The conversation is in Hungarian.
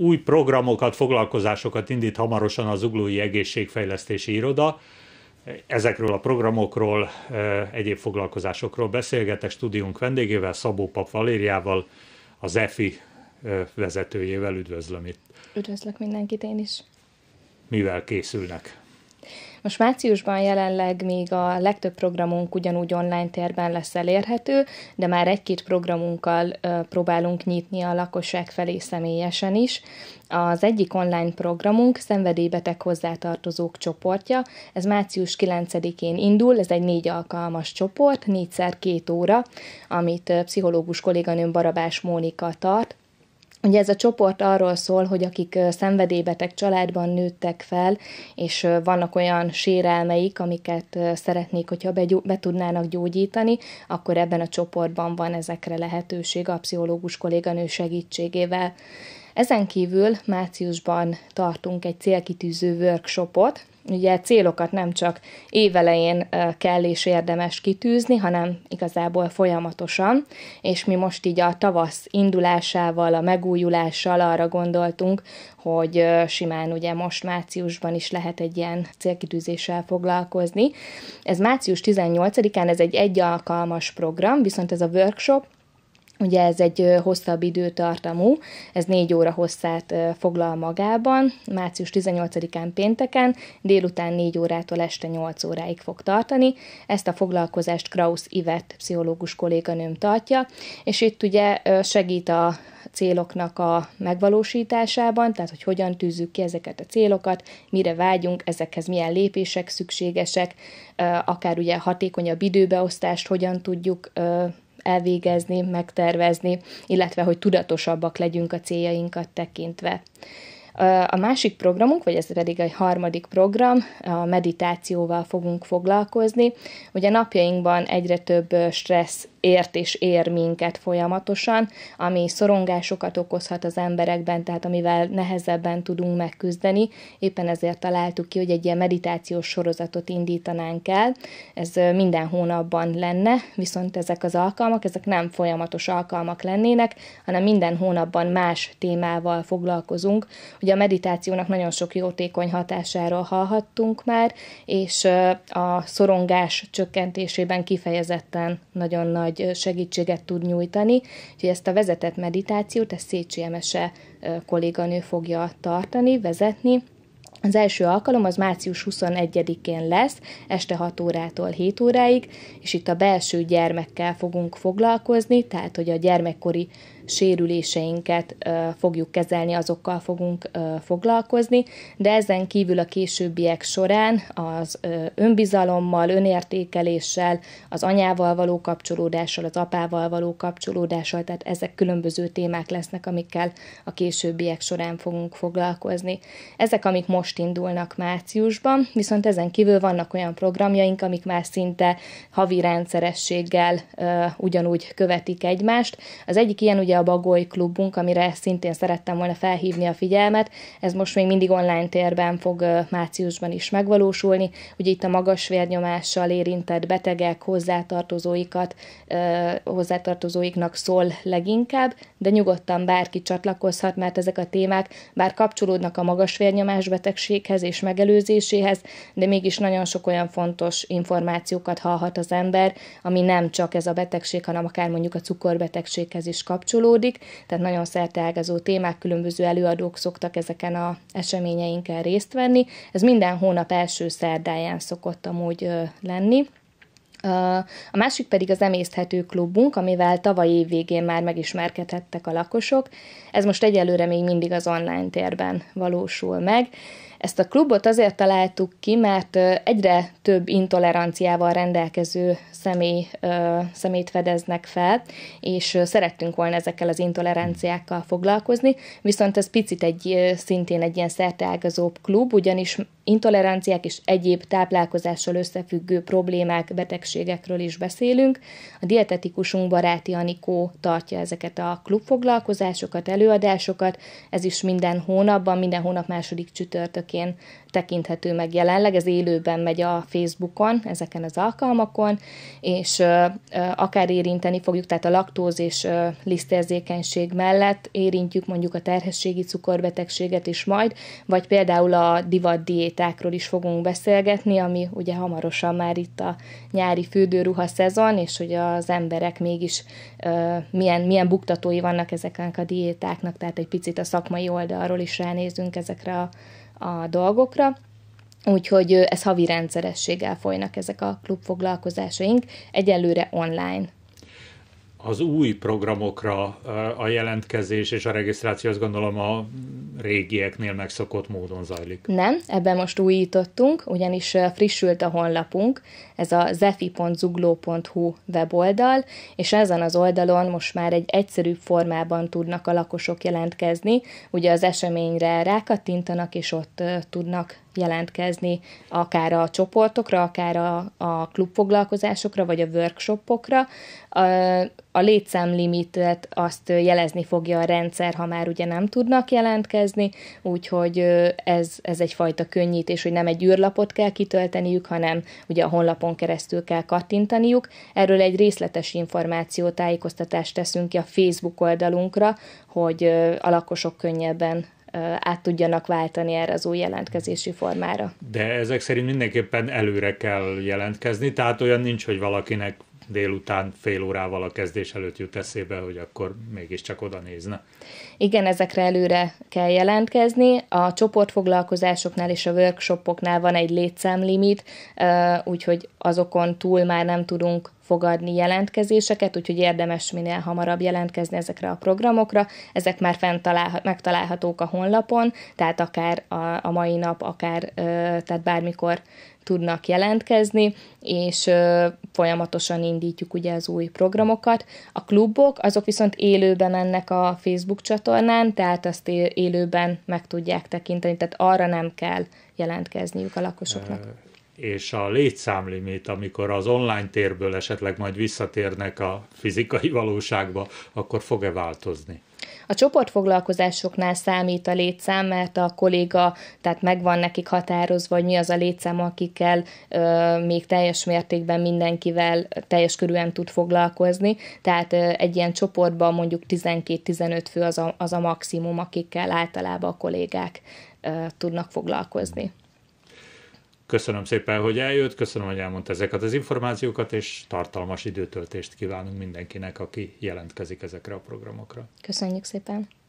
új programokat, foglalkozásokat indít hamarosan az Uglói Egészségfejlesztési Iroda. Ezekről a programokról, eh, egyéb foglalkozásokról beszélgetek stúdiunk vendégével, Szabó Pap Valériával, az EFI eh, vezetőjével. Üdvözlöm itt. Üdvözlök mindenkit én is. Mivel készülnek? Most márciusban jelenleg még a legtöbb programunk ugyanúgy online térben lesz elérhető, de már egy-két programunkkal próbálunk nyitni a lakosság felé személyesen is. Az egyik online programunk szenvedélybeteg hozzátartozók csoportja, ez március 9-én indul, ez egy négy alkalmas csoport, négyszer két óra, amit pszichológus kolléganőm Barabás Mónika tart, Ugye ez a csoport arról szól, hogy akik szenvedélybeteg családban nőttek fel, és vannak olyan sérelmeik, amiket szeretnék, hogyha be, be tudnának gyógyítani, akkor ebben a csoportban van ezekre lehetőség a pszichológus kolléganő segítségével. Ezen kívül márciusban tartunk egy célkitűző workshopot, Ugye célokat nem csak évelején kell és érdemes kitűzni, hanem igazából folyamatosan, és mi most így a tavasz indulásával, a megújulással arra gondoltunk, hogy simán ugye most márciusban is lehet egy ilyen célkitűzéssel foglalkozni. Ez március 18-án, ez egy egy alkalmas program, viszont ez a workshop Ugye ez egy hosszabb időtartamú, ez négy óra hosszát foglal magában, március 18-án pénteken, délután 4 órától este 8 óráig fog tartani. Ezt a foglalkozást Krausz Ivett pszichológus kolléganőm tartja, és itt ugye segít a céloknak a megvalósításában, tehát hogy hogyan tűzzük ki ezeket a célokat, mire vágyunk, ezekhez milyen lépések szükségesek, akár ugye hatékonyabb időbeosztást hogyan tudjuk elvégezni, megtervezni, illetve hogy tudatosabbak legyünk a céljainkat tekintve. A másik programunk, vagy ez pedig egy harmadik program, a meditációval fogunk foglalkozni. Ugye napjainkban egyre több stressz ért és ér minket folyamatosan, ami szorongásokat okozhat az emberekben, tehát amivel nehezebben tudunk megküzdeni. Éppen ezért találtuk ki, hogy egy ilyen meditációs sorozatot indítanánk el. Ez minden hónapban lenne, viszont ezek az alkalmak, ezek nem folyamatos alkalmak lennének, hanem minden hónapban más témával foglalkozunk. Ugye a meditációnak nagyon sok jótékony hatásáról hallhattunk már, és a szorongás csökkentésében kifejezetten nagyon nagy nagy segítséget tud nyújtani. Úgyhogy ezt a vezetett meditációt, ezt Szécsi Emese kolléganő fogja tartani, vezetni. Az első alkalom az március 21-én lesz, este 6 órától 7 óráig, és itt a belső gyermekkel fogunk foglalkozni, tehát hogy a gyermekkori sérüléseinket fogjuk kezelni, azokkal fogunk foglalkozni, de ezen kívül a későbbiek során az önbizalommal, önértékeléssel, az anyával való kapcsolódással, az apával való kapcsolódással, tehát ezek különböző témák lesznek, amikkel a későbbiek során fogunk foglalkozni. Ezek, amik most indulnak márciusban, viszont ezen kívül vannak olyan programjaink, amik már szinte havi rendszerességgel ugyanúgy követik egymást. Az egyik ilyen ugye a Bagoly klubunk, amire szintén szerettem volna felhívni a figyelmet. Ez most még mindig online térben fog márciusban is megvalósulni. Ugye itt a magas vérnyomással érintett betegek, hozzátartozóikat, hozzátartozóiknak szól leginkább, de nyugodtan bárki csatlakozhat, mert ezek a témák bár kapcsolódnak a magas vérnyomás betegséghez és megelőzéséhez, de mégis nagyon sok olyan fontos információkat hallhat az ember, ami nem csak ez a betegség, hanem akár mondjuk a cukorbetegséghez is kapcsolódik kapcsolódik, tehát nagyon szerteágazó témák, különböző előadók szoktak ezeken a eseményeinkkel részt venni. Ez minden hónap első szerdáján szokott amúgy lenni. A másik pedig az emészthető klubunk, amivel tavaly év végén már megismerkedhettek a lakosok. Ez most egyelőre még mindig az online térben valósul meg. Ezt a klubot azért találtuk ki, mert egyre több intoleranciával rendelkező személy, szemét fedeznek fel, és szerettünk volna ezekkel az intoleranciákkal foglalkozni, viszont ez picit egy szintén egy ilyen szerteágazóbb klub, ugyanis intoleranciák és egyéb táplálkozással összefüggő problémák, betegségekről is beszélünk. A dietetikusunk Baráti Anikó tartja ezeket a klubfoglalkozásokat, előadásokat, ez is minden hónapban, minden hónap második csütörtök környékén tekinthető meg jelenleg, ez élőben megy a Facebookon, ezeken az alkalmakon, és akár érinteni fogjuk, tehát a laktóz és lisztérzékenység mellett érintjük mondjuk a terhességi cukorbetegséget is majd, vagy például a divat diétákról is fogunk beszélgetni, ami ugye hamarosan már itt a nyári fürdőruha szezon, és hogy az emberek mégis milyen, milyen buktatói vannak ezeknek a diétáknak, tehát egy picit a szakmai oldalról is ránézünk ezekre a a dolgokra, úgyhogy ez havi rendszerességgel folynak ezek a klubfoglalkozásaink, egyelőre online az új programokra eh, a jelentkezés és a regisztráció azt gondolom a régieknél megszokott módon zajlik. Nem, ebben most újítottunk, ugyanis eh, frissült a honlapunk, ez a zefi.zugló.hu weboldal, és ezen az oldalon most már egy egyszerűbb formában tudnak a lakosok jelentkezni, ugye az eseményre rákattintanak, és ott eh, tudnak jelentkezni akár a csoportokra, akár a, a klubfoglalkozásokra, vagy a workshopokra a létszámlimitet azt jelezni fogja a rendszer, ha már ugye nem tudnak jelentkezni, úgyhogy ez, ez egyfajta könnyítés, hogy nem egy űrlapot kell kitölteniük, hanem ugye a honlapon keresztül kell kattintaniuk. Erről egy részletes információ, tájékoztatást teszünk ki a Facebook oldalunkra, hogy a lakosok könnyebben át tudjanak váltani erre az új jelentkezési formára. De ezek szerint mindenképpen előre kell jelentkezni, tehát olyan nincs, hogy valakinek délután fél órával a kezdés előtt jut eszébe, hogy akkor mégiscsak oda nézne. Igen, ezekre előre kell jelentkezni. A csoportfoglalkozásoknál és a workshopoknál van egy létszámlimit, úgyhogy azokon túl már nem tudunk fogadni jelentkezéseket, úgyhogy érdemes minél hamarabb jelentkezni ezekre a programokra. Ezek már fent találha, megtalálhatók a honlapon, tehát akár a, a mai nap, akár tehát bármikor tudnak jelentkezni, és folyamatosan indítjuk ugye az új programokat. A klubok, azok viszont élőben mennek a Facebook csatornán, tehát azt élőben meg tudják tekinteni, tehát arra nem kell jelentkezniük a lakosoknak és a létszámlimit, amikor az online térből esetleg majd visszatérnek a fizikai valóságba, akkor fog-e változni? A csoportfoglalkozásoknál számít a létszám, mert a kolléga, tehát megvan nekik határozva, hogy mi az a létszám, akikkel ö, még teljes mértékben mindenkivel teljes körűen tud foglalkozni. Tehát ö, egy ilyen csoportban mondjuk 12-15 fő az a, az a maximum, akikkel általában a kollégák ö, tudnak foglalkozni. Köszönöm szépen, hogy eljött, köszönöm, hogy elmondta ezeket az információkat, és tartalmas időtöltést kívánunk mindenkinek, aki jelentkezik ezekre a programokra. Köszönjük szépen!